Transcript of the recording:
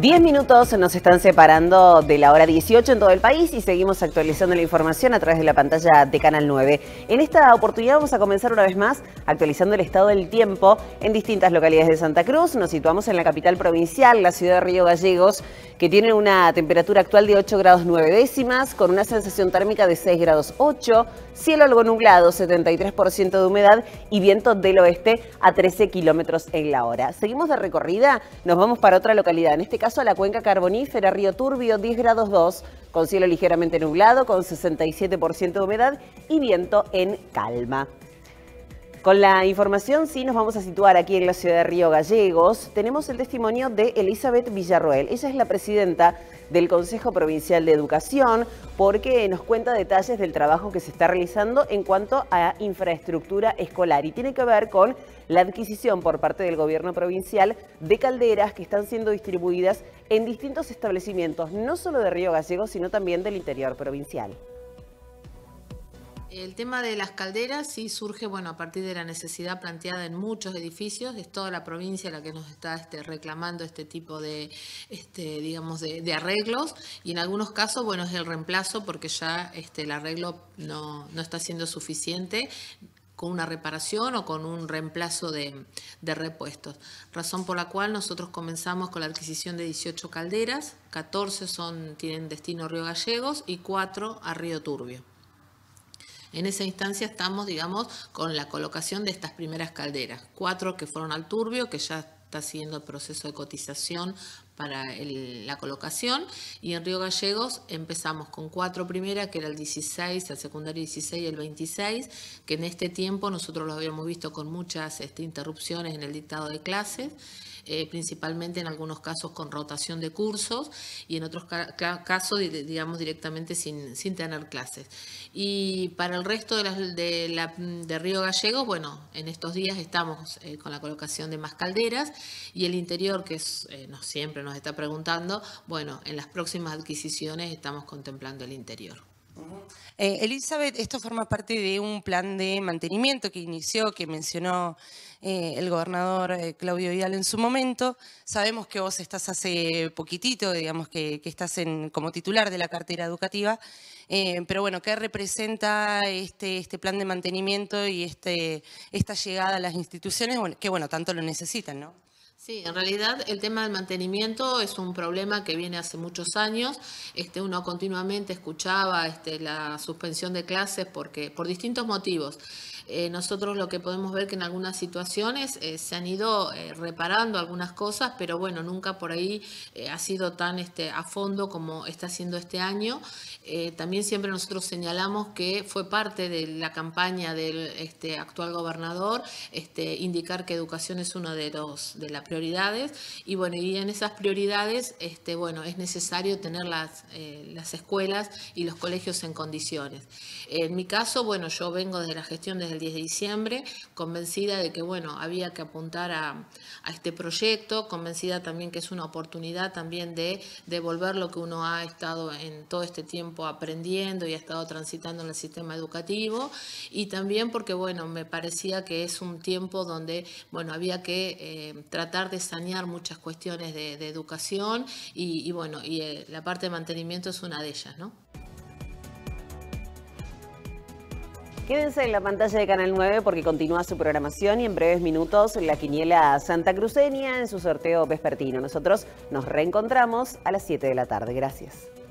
10 minutos nos están separando de la hora 18 en todo el país y seguimos actualizando la información a través de la pantalla de Canal 9. En esta oportunidad vamos a comenzar una vez más actualizando el estado del tiempo en distintas localidades de Santa Cruz. Nos situamos en la capital provincial, la ciudad de Río Gallegos, que tiene una temperatura actual de 8 grados 9 décimas, con una sensación térmica de 6 grados 8, cielo algo nublado, 73% de humedad y viento del oeste a 13 kilómetros en la hora. Seguimos de recorrida, nos vamos para otra localidad, en este caso a la cuenca carbonífera, Río Turbio 10 grados 2, con cielo ligeramente nublado, con 67% de humedad y viento en calma. Con la información sí nos vamos a situar aquí en la ciudad de Río Gallegos. Tenemos el testimonio de Elizabeth Villarroel. Ella es la presidenta del Consejo Provincial de Educación porque nos cuenta detalles del trabajo que se está realizando en cuanto a infraestructura escolar y tiene que ver con la adquisición por parte del gobierno provincial de calderas que están siendo distribuidas en distintos establecimientos, no solo de Río Gallegos, sino también del interior provincial. El tema de las calderas sí surge, bueno, a partir de la necesidad planteada en muchos edificios, es toda la provincia la que nos está este, reclamando este tipo de, este, digamos, de, arreglos y en algunos casos, bueno, es el reemplazo porque ya este, el arreglo no, está siendo suficiente con una reparación o con un reemplazo de, repuestos. Razón por la cual nosotros comenzamos con la adquisición de 18 calderas, 14 son, tienen destino a Río Gallegos y 4 a Río Turbio. En esa instancia estamos, digamos, con la colocación de estas primeras calderas, cuatro que fueron al turbio, que ya está siguiendo el proceso de cotización para la colocación y en Río Gallegos empezamos con cuatro primeras, que era el 16, el secundario 16 y el 26, que en este tiempo nosotros lo habíamos visto con muchas este, interrupciones en el dictado de clases. Eh, principalmente en algunos casos con rotación de cursos y en otros casos, digamos, directamente sin, tener clases. Y para el resto de, de, Río Gallegos, bueno, en estos días estamos eh, con la colocación de más calderas y el interior, que es, eh, no siempre nos está preguntando, bueno, en las próximas adquisiciones estamos contemplando el interior. Eh, Elizabeth, esto forma parte de un plan de mantenimiento que inició, que mencionó eh, el gobernador eh, Claudio Vidal en su momento. Sabemos que vos estás hace poquitito, digamos que, estás en, como titular de la cartera educativa, pero bueno, ¿qué representa este, este plan de mantenimiento y este, esta llegada a las instituciones que bueno, tanto lo necesitan, ¿no? Sí, en realidad el tema del mantenimiento es un problema que viene hace muchos años. Este, uno continuamente escuchaba este, la suspensión de clases porque, por distintos motivos. Eh, nosotros lo que podemos ver que en algunas situaciones eh, se han ido eh, reparando algunas cosas, pero bueno, nunca por ahí ha sido tan este, a fondo como está siendo este año. también siempre nosotros señalamos que fue parte de la campaña del este, actual gobernador indicar que educación es uno de los de la prioridades y bueno, y en esas prioridades, este, bueno, es necesario tener eh, las, escuelas y los colegios en condiciones. En mi caso, bueno, yo vengo desde la gestión desde el 10 de diciembre, convencida de que, bueno, había que apuntar a, este proyecto, convencida también que es una oportunidad también de devolver lo que uno ha estado en todo este tiempo aprendiendo y ha estado transitando en el sistema educativo y también porque, bueno, me parecía que es un tiempo donde, bueno, había que eh, tratar de sanear muchas cuestiones de, educación y, bueno, y eh, la parte de mantenimiento es una de ellas, ¿no? Quédense en la pantalla de Canal 9 porque continúa su programación y en breves minutos la quiniela Santa Cruceña en su sorteo vespertino. Nosotros nos reencontramos a las 7 de la tarde. Gracias.